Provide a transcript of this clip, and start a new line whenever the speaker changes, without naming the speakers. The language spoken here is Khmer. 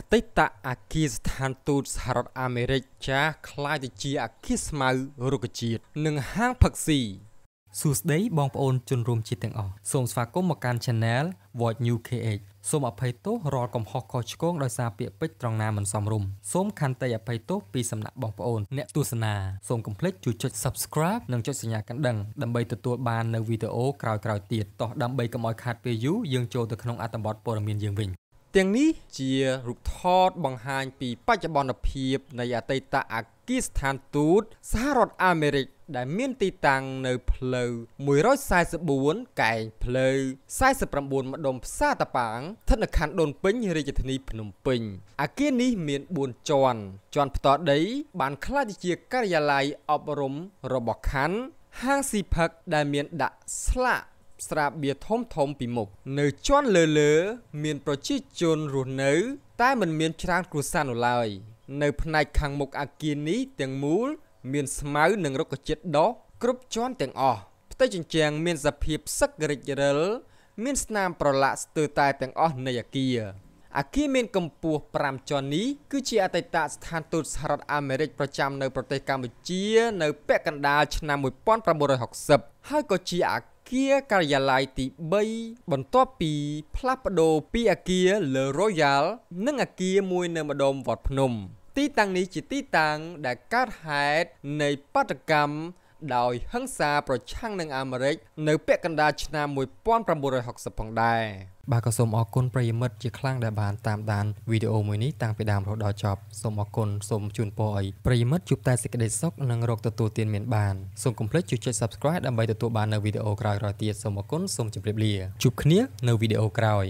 អតីតអគារស្ថានទូតសហរដ្ឋអាមេរិកចាស់ខ្លាយទៅជាអគារស្មៅរុក្ខជាតិនិងហាងផឹកស៊ីសួស្តីបងប្អូនជនរួមជាតិទាំងអស់សូមស្វាគមន៍មកកាន់ Channel Void New KH សូមអភ័យទោសរាល់កំហុសខុសឆ្គងដោយសារពាក្យពេចន៍ត្រង់ណាមិនសមរម្យសូមខន្តីអភ័យទោសពីសំណាក់បងប្អូនអ្នកទស្សនាសូមកុំភ្លេចជួយចុច Subscribe និងចុចសញ្ញាកណ្ដឹងដើម្បីទទួលបាននូវវីដេអូក្រោយៗទៀតតោះដើម្បីកុំឲ្យខាតពេលយូរយើងចូលទៅក្នុងអត្ថបទព័ត៌មានយើងវិញទាំងនេះជារូបថត បង្ហាញពីបច្ចុប្បន្នភាពនៃអតីតអគិស្ថានទូតសហរដ្ឋអាមេរិកដែលមានទីតាំងនៅផ្លូវ144កែងផ្លូវ49ម្ដុំផ្សារតាប៉ាងស្ថិតនៅខណ្ឌដូនពេញរាជធានី ភ្នំពេញ អាគារនេះ មាន4ជាន់ជាន់ផ្ទាល់ដី បានក្លាយជា ការិយាល័យអប់រំ របស់ខណ្ឌហាងស៊ីផឹក ដែលមាន ដាក់ស្លាកស្រាបៀរធំធំពីមុខនៅជាន់លើលើ មានប្រជាជនរស់នៅ តែមិនមាន ច្រើនគ្រួសារនោះឡើយនៅផ្នែកខាងមុខអាគារនេះទាំងមូល មាន ស្មៅនិងរុក្ខជាតិដុះគ្រប់ជាន់ទាំងអស់ផ្ទៃជញ្ជាំងមានសភាពសឹករិចរិលមានស្នាមប្រឡាក់ស្ទើរតែទាំងអស់នៃអាគារអាគារមានកម្ពស់5ជាន់នេះគឺជាអតីតស្ថានទូតសហរដ្ឋអាមេរិកប្រចាំនៅប្រទេសកម្ពុជា នៅពាក់កណ្ដាលឆ្នាំ1960ហើយក៏ជាអាគារការិយាល័យទី3បន្ទាប់ពីផ្លាស់ប្ដូរពីអគារ Le Royal និងអគារមួយនៅម្ដុំវត្តភ្នំទីតាំងនេះជាទីតាំងដែលកើតហេតុនៃបាតកម្មដោយហិង្សាប្រឆាំងនឹងអាមេរិកនៅពាក់កណ្ដាលឆ្នាំ1960ផងដែរបាទក៏សូមអរគុណប្រិយមិត្តជាខ្លាំងដែលបានតាមដានវីដេអូមួយនេះតាំងពីដើមរហូតដល់ចប់សូមអរគុណសូមជូនពរឲ្យប្រិយមិត្តជួបតែសេចក្តីសុខនិងរកទទួលទានមានបានសូមកុំភ្លេចជួយចុច Subscribe ដើម្បីទទួលបាននៅវីដេអូក្រោយៗទៀតសូមអរគុណសូមជម្រាបលាជួបគ្នានៅវីដេអូក្រោយ